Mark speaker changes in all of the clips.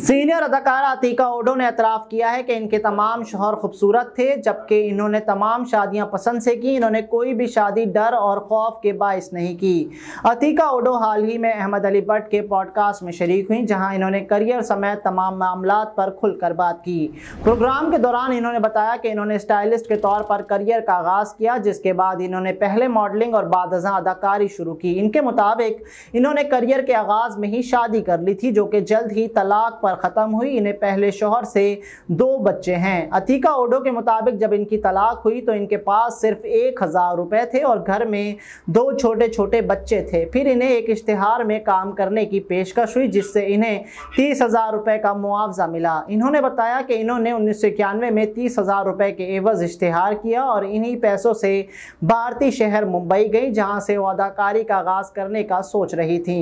Speaker 1: senior अदाकारा अतीका ओडो ने अतराफ़ किया है कि इनके तमाम शोहर खूबसूरत थे जबकि इन्होंने तमाम शादियां पसंद से की इन्होंने कोई भी शादी डर और खौफ के बायस नहीं की अतीका ओडो हाल ही में अहमद अली भट्ट के पॉडकास्ट में शरीक हुई जहां इन्होंने करियर समेत तमाम मामला पर खुलकर बात की प्रोग्राम के दौरान इन्होंने बताया कि इन्होंने स्टाइलिस्ट के तौर पर करियर का आगाज़ किया जिसके बाद इन्होंने पहले मॉडलिंग और बाद अदाकारी शुरू की इनके मुताबिक इन्होंने करियर के आगाज़ में ही शादी कर ली थी जो कि जल्द ही तलाक पर ख़त्म हुई इन्हें पहले शोहर से दो बच्चे हैं अतीका ओडो के मुताबिक जब इनकी तलाक हुई तो इनके पास सिर्फ एक हज़ार रुपये थे और घर में दो छोटे छोटे बच्चे थे फिर इन्हें एक इश्तहार में काम करने की पेशकश हुई जिससे इन्हें तीस हज़ार रुपये का मुआवजा मिला इन्होंने बताया कि इन्होंने उन्नीस सौ इक्यानवे में तीस हज़ार रुपये के एवज इश्तहार किया और इन्हीं पैसों से भारतीय शहर मुंबई गई जहां से वो अदाकारी का आगाज़ करने का सोच रही थी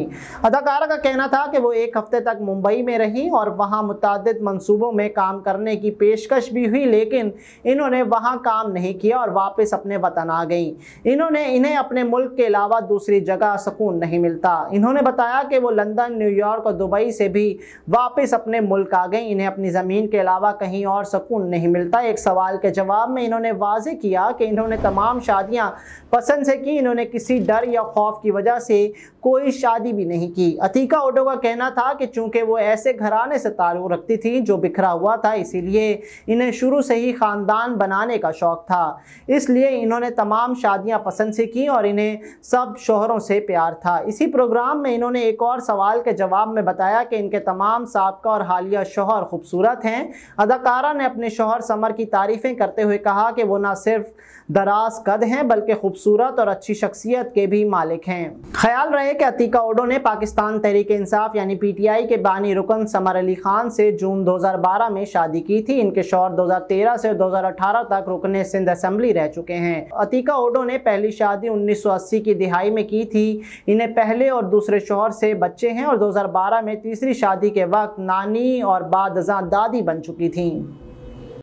Speaker 1: अदाकारा का कहना था कि वो एक हफ्ते तक मुंबई में रही और वहाँ मुतद मनसूबों में काम करने की पेशकश भी हुई लेकिन इन्होंने वहाँ काम नहीं किया और वापस अपने वतन आ गईं इन्होंने इन्हें अपने मुल्क के अलावा दूसरी जगह सुकून नहीं मिलता इन्होंने बताया कि वो लंदन न्यूयॉर्क और दुबई से भी वापस अपने मुल्क आ गई इन्हें अपनी ज़मीन के अलावा कहीं और सुकून नहीं मिलता एक सवाल के जवाब में इन्होंने वाज किया कि इन्होंने तमाम शादियाँ पसंद से की इन्होंने किसी डर या खौफ की वजह से कोई शादी भी नहीं की अतीका ओडो का कहना था कि चूँकि वो ऐसे घर घराने से ताल्लुक़ रखती थी जो बिखरा हुआ था इसीलिए इन्हें शुरू से ही ख़ानदान बनाने का शौक़ था इसलिए इन्होंने तमाम शादियाँ पसंद से की और इन्हें सब शोहरों से प्यार था इसी प्रोग्राम में इन्होंने एक और सवाल के जवाब में बताया कि इनके तमाम सबका और हालिया शोहर खूबसूरत हैं अदाकारा ने अपने शोहर समर की तारीफ़ें करते हुए कहा कि वो ना सिर्फ दराज कद हैं बल्कि खूबसूरत और अच्छी शख्सियत के भी मालिक हैं ख्याल रहे कि अतीका ओडो ने पाकिस्तान तहरीक इंसाफ यानी पीटीआई के बानी रुकन समर अमर अली खान से जून 2012 में शादी की थी इनके शौर 2013 से 2018 तक रुकने सिंध असम्बली रह चुके हैं अतीका ओडो ने पहली शादी 1980 की दिहाई में की थी इन्हें पहले और दूसरे शौहर से बच्चे हैं और 2012 में तीसरी शादी के वक्त नानी और बाद दादी बन चुकी थी